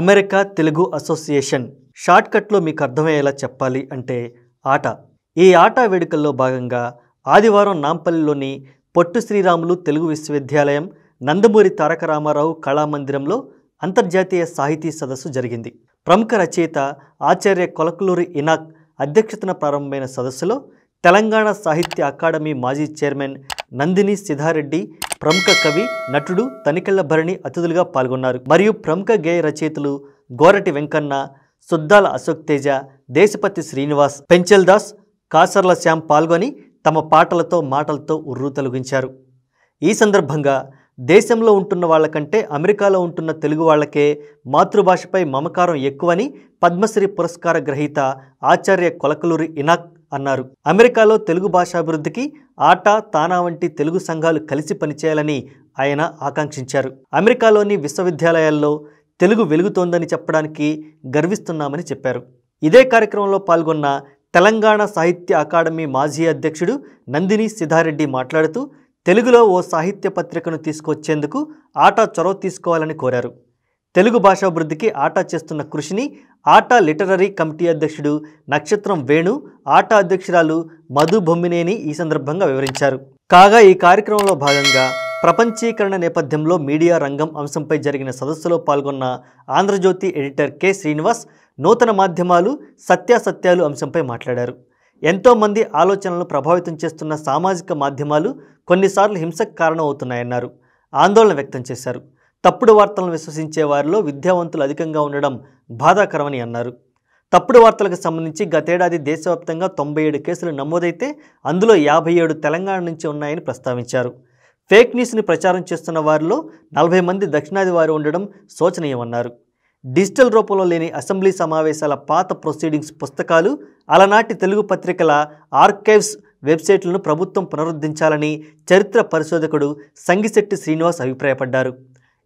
America Telugu association షార్ట్కట్లో మీకు అర్థమయ్యేలా చెప్పాలి అంటే ఆట ఈ ఆట వేడుకల్లో భాగంగా ఆదివారం నాంపల్లిలోని పొట్టు శ్రీరాములు తెలుగు విశ్వవిద్యాలయం నందమూరి తారక రామారావు కళామందిరంలో అంతర్జాతీయ సాహితీ సదస్సు జరిగింది ప్రముఖ రచయిత ఆచార్య కొలకలూరి ఇనాక్ అధ్యక్షతన ప్రారంభమైన సదస్సులో తెలంగాణ సాహిత్య అకాడమీ మాజీ చైర్మన్ నందిని సిధారెడ్డి ప్రముఖ కవి నటుడు తనికెళ్ల భరణి అతిథులుగా పాల్గొన్నారు మరియు ప్రముఖ గేయ రచయితలు గోరటి వెంకన్న సుద్దాల అశోక్ తేజ దేశపతి శ్రీనివాస్ పెంచల్ దాస్ కాసర్ల శ్యామ్ పాల్గొని తమ పాటలతో మాటలతో ఉర్రు తొలగించారు ఈ సందర్భంగా దేశంలో ఉంటున్న వాళ్ళకంటే అమెరికాలో ఉంటున్న తెలుగు వాళ్ళకే మాతృభాషపై మమకారం ఎక్కువని పద్మశ్రీ పురస్కార గ్రహీత ఆచార్య కొలకలూరి ఇనాక్ అన్నారు అమెరికాలో తెలుగు భాషాభివృద్ధికి ఆటా తానా వంటి తెలుగు సంఘాలు కలిసి పనిచేయాలని ఆయన ఆకాంక్షించారు అమెరికాలోని విశ్వవిద్యాలయాల్లో తెలుగు వెలుగుతోందని చెప్పడానికి గర్విస్తున్నామని చెప్పారు ఇదే కార్యక్రమంలో పాల్గొన్న తెలంగాణ సాహిత్య అకాడమీ మాజీ అధ్యక్షుడు నందిని సిధారెడ్డి మాట్లాడుతూ తెలుగులో ఓ సాహిత్య పత్రికను తీసుకొచ్చేందుకు ఆటా చొరవ తీసుకోవాలని కోరారు తెలుగు భాషాభివృద్ధికి ఆటా చేస్తున్న కృషిని ఆటా లిటరరీ కమిటీ అధ్యక్షుడు నక్షత్రం వేణు ఆటా అధ్యక్షురాలు మధు బొమ్మినేని ఈ సందర్భంగా వివరించారు కాగా ఈ కార్యక్రమంలో భాగంగా ప్రపంచీకరణ నేపథ్యంలో మీడియా రంగం అంశంపై జరిగిన సదస్సులో పాల్గొన్న ఆంధ్రజ్యోతి ఎడిటర్ కె శ్రీనివాస్ నూతన మాధ్యమాలు సత్యాసత్యాలు అంశంపై మాట్లాడారు ఎంతోమంది ఆలోచనలను ప్రభావితం చేస్తున్న సామాజిక మాధ్యమాలు కొన్నిసార్లు హింసకు కారణమవుతున్నాయన్నారు ఆందోళన వ్యక్తం చేశారు తప్పుడు వార్తలను విశ్వసించే వారిలో విద్యావంతులు అధికంగా ఉండడం బాధాకరమని అన్నారు తప్పుడు వార్తలకు సంబంధించి గతేడాది దేశవ్యాప్తంగా తొంభై ఏడు కేసులు నమోదైతే అందులో యాభై ఏడు తెలంగాణ నుంచి ఉన్నాయని ప్రస్తావించారు ఫేక్ న్యూస్ని ప్రచారం చేస్తున్న వారిలో నలభై మంది దక్షిణాది వారు ఉండడం శోచనీయమన్నారు డిజిటల్ రూపంలో లేని అసెంబ్లీ సమావేశాల పాత ప్రొసీడింగ్స్ పుస్తకాలు అలనాటి తెలుగు పత్రికల ఆర్కైవ్స్ వెబ్సైట్లను ప్రభుత్వం పునరుద్ధరించాలని చరిత్ర పరిశోధకుడు సంగిశెట్టి శ్రీనివాస్ అభిప్రాయపడ్డారు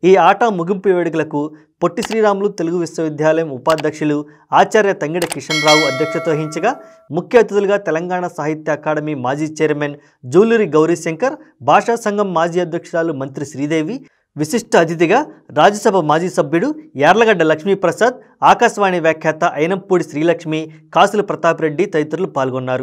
ఈ ఆట ముగింపు వేడుకలకు పొట్టి శ్రీరాములు తెలుగు విశ్వవిద్యాలయం ఉపాధ్యక్షులు ఆచార్య తంగిడ కిషన్ రావు అధ్యక్షత వహించగా ముఖ్య అతిథులుగా తెలంగాణ సాహిత్య అకాడమీ మాజీ చైర్మన్ జూలూరి గౌరీశంకర్ భాషా సంఘం మాజీ అధ్యక్షురాలు మంత్రి శ్రీదేవి విశిష్ట అతిథిగా రాజ్యసభ మాజీ సభ్యుడు యార్లగడ్డ లక్ష్మీప్రసాద్ ఆకాశవాణి వ్యాఖ్యాత అయినంపూడి శ్రీలక్ష్మి కాసుల ప్రతాప్ రెడ్డి తదితరులు పాల్గొన్నారు